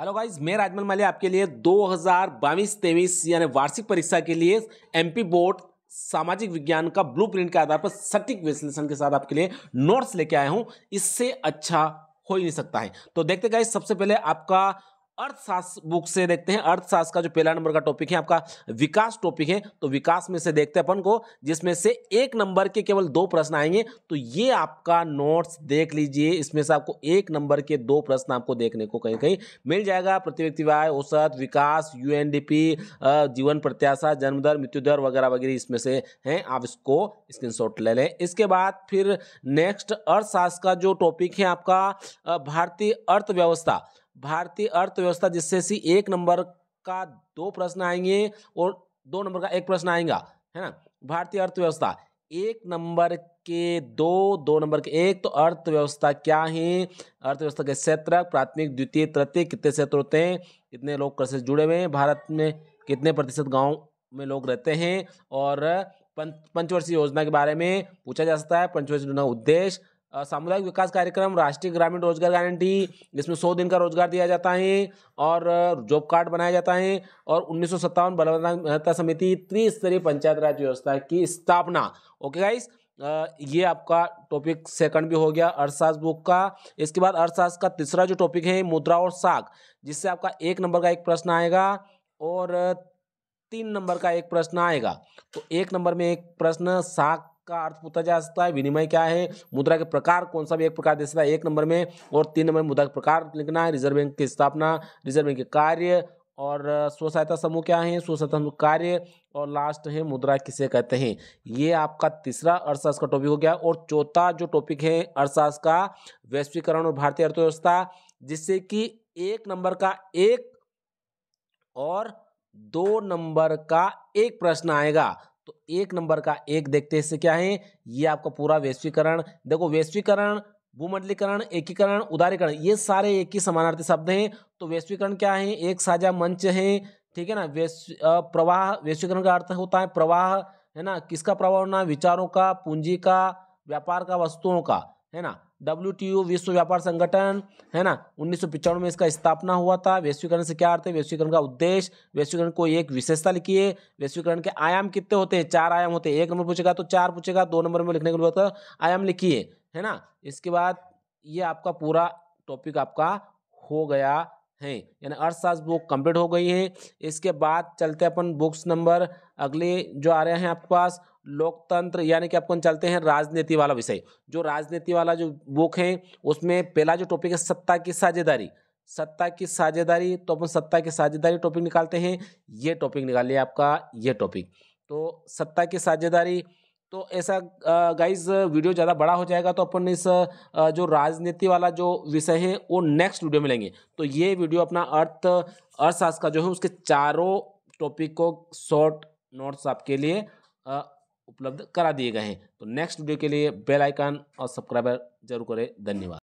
hello guys मैं राजमल माली आपके लिए दो हज़ार बाईस तेईस यानी वार्षिक परीक्षा के लिए एमपी बोर्ड सामाजिक विज्ञान का ब्लूप्रिंट के आधार पर सटीक विश्लेषण के साथ आपके लिए नोट्स लेके आया हूं इससे अच्छा हो ही नहीं सकता है तो देखते गाइज सबसे पहले आपका अर्थशास्त्र बुक से देखते हैं अर्थशास्त्र का जो पहला नंबर का टॉपिक है आपका विकास टॉपिक है तो विकास में से देखते हैं अपन को जिसमें से एक नंबर के केवल दो प्रश्न आएंगे तो ये आपका नोट्स देख लीजिए इसमें से आपको एक नंबर के दो प्रश्न आपको देखने को कहीं कहीं मिल जाएगा प्रति व्यक्ति आय औसत विकास यू जीवन प्रत्याशा जन्मदर मृत्युदर वगैरह वगैरह इसमें से हैं आप इसको स्क्रीन ले लें इसके बाद फिर नेक्स्ट अर्थशास्त्र का जो टॉपिक है आपका भारतीय अर्थव्यवस्था भारतीय अर्थव्यवस्था जिससे सी एक नंबर का दो प्रश्न आएंगे और दो नंबर का एक प्रश्न आएगा है ना भारतीय अर्थव्यवस्था एक नंबर के दो दो नंबर के एक तो अर्थव्यवस्था क्या है अर्थव्यवस्था के क्षेत्र प्राथमिक द्वितीय तृतीय कितने क्षेत्र होते हैं कितने लोग कृषि से जुड़े हुए हैं भारत में कितने प्रतिशत गांव में लोग रहते हैं और पंचवर्षीय योजना के बारे में पूछा जा सकता है पंचवर्षीय योजना उद्देश्य सामुदायिक विकास कार्यक्रम राष्ट्रीय ग्रामीण रोजगार गारंटी जिसमें सौ दिन का रोजगार दिया जाता है और जॉब कार्ड बनाया जाता है और उन्नीस सौ सत्तावन समिति त्रिस्तरीय पंचायत राज व्यवस्था की स्थापना ओके गाइस ये आपका टॉपिक सेकंड भी हो गया अर्थशास्त्र बुक का इसके बाद अर्थशास्त्र का तीसरा जो टॉपिक है मुद्रा और साग जिससे आपका एक नंबर का एक प्रश्न आएगा और तीन नंबर का एक प्रश्न आएगा तो एक नंबर में एक प्रश्न साग का अर्थ पूछा जा सकता है विनिमय क्या है मुद्रा के प्रकार कौन सा भी एक प्रकार दे सकता है एक नंबर में और तीन नंबर में मुद्रा के प्रकार लिखना है रिजर्व बैंक की स्थापना रिजर्व बैंक के कार्य और स्व सहायता समूह क्या है स्व सहायता समूह कार्य और लास्ट है मुद्रा किसे कहते हैं ये आपका तीसरा अर्थशास्त्र का टॉपिक हो गया और चौथा जो टॉपिक है अर्थशास्त्र का वैश्वीकरण और भारतीय अर्थव्यवस्था जिससे कि एक नंबर का एक और दो नंबर का एक प्रश्न आएगा तो एक नंबर का एक देखते हैं इससे क्या है ये आपका पूरा वैश्वीकरण देखो वैश्वीकरण भूमंडलीकरण एकीकरण उदारीकरण ये सारे एक ही समानार्थी शब्द हैं तो वैश्वीकरण क्या है एक साझा मंच है ठीक है ना वैश्व प्रवाह वैश्वीकरण का अर्थ होता है प्रवाह है ना किसका प्रवाह होना विचारों का पूंजी का व्यापार का वस्तुओं का है ना डब्ल्यू विश्व व्यापार संगठन है ना उन्नीस में इसका स्थापना हुआ था वैश्वीकरण से क्या अर्थ है वैश्वीकरण का उद्देश्य वैश्वीकरण को एक विशेषता लिखिए वैश्वीकरण के आयाम कितने होते हैं चार आयाम होते हैं एक नंबर पूछेगा तो चार पूछेगा दो नंबर में लिखने के लिए आयाम लिखिए है ना इसके बाद ये आपका पूरा टॉपिक आपका हो गया है यानी अर्थशास्त्र बुक कंप्लीट हो गई है इसके बाद चलते अपन बुक्स नंबर अगले जो आ रहे हैं आपके पास लोकतंत्र यानी कि आप कौन चलते हैं राजनीति वाला विषय जो राजनीति वाला जो बुक है उसमें पहला जो टॉपिक है सत्ता की साझेदारी सत्ता की साझेदारी तो अपन सत्ता की साझेदारी टॉपिक निकालते हैं ये टॉपिक निकालिए आपका ये टॉपिक तो सत्ता की साझेदारी तो ऐसा गाइज वीडियो ज़्यादा बड़ा हो जाएगा तो अपन इस जो राजनीति वाला जो विषय है वो नेक्स्ट वीडियो में लेंगे तो ये वीडियो अपना अर्थ अर्थशास्त्र का जो है उसके चारों टॉपिक को शॉर्ट नोट्स आपके लिए उपलब्ध करा दिए गए हैं तो नेक्स्ट वीडियो के लिए बेल आइकन और सब्सक्राइबर जरूर करें धन्यवाद